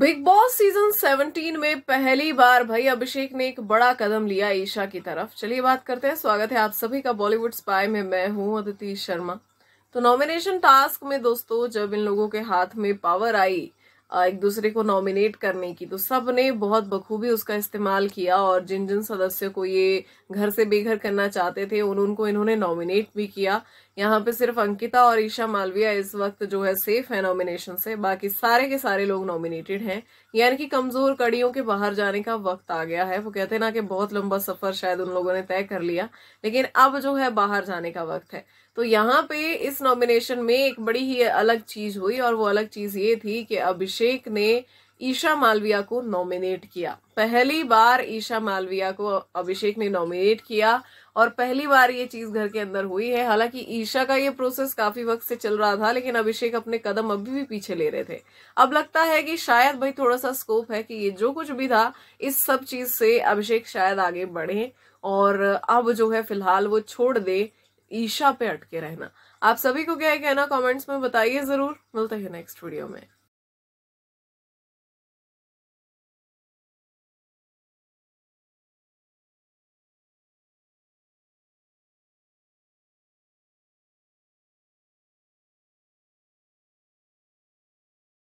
big boss season 17 में पहली बार भाई अभिषेक ने एक बड़ा कदम लिया ईशा की तरफ चलिए बात करते हैं स्वागत है आप सभी का बॉलीवुड स्पाई में मैं हूं अदिति शर्मा तो नॉमिनेशन टास्क में दोस्तों जब इन लोगों के हाथ में पावर आई एक दूसरे को नॉमिनेट करने की तो सब ने बहुत बखूबी उसका इस्तेमाल किया और जिन जिन सदस्यों को ये घर से बेघर करना चाहते थे उन उनको इन्होंने नॉमिनेट भी किया यहाँ पे सिर्फ अंकिता और ईशा मालविया इस वक्त जो है सेफ है नॉमिनेशन से बाकी सारे के सारे लोग नॉमिनेटेड हैं यानी कि कमजोर कड़ियों के बाहर जाने का वक्त आ गया है वो कहते हैं ना कि बहुत लंबा सफर शायद उन लोगों ने तय कर लिया लेकिन अब जो है बाहर जाने का वक्त है तो यहाँ पे इस नॉमिनेशन में एक बड़ी ही अलग चीज हुई और वो अलग चीज ये थी कि अभिषेक ने ईशा मालविया को नॉमिनेट किया पहली बार ईशा मालविया को अभिषेक ने नॉमिनेट किया और पहली बार ये चीज घर के अंदर हुई है हालांकि ईशा का ये प्रोसेस काफी वक्त से चल रहा था लेकिन अभिषेक अपने कदम अभी भी पीछे ले रहे थे अब लगता है कि शायद भाई थोड़ा सा स्कोप है कि ये जो कुछ भी था इस सब चीज से अभिषेक शायद आगे बढ़े और अब जो है फिलहाल वो छोड़ दे ईशा पे अटके रहना आप सभी को क्या कहना कॉमेंट्स में बताइए जरूर मिलते हैं नेक्स्ट वीडियो में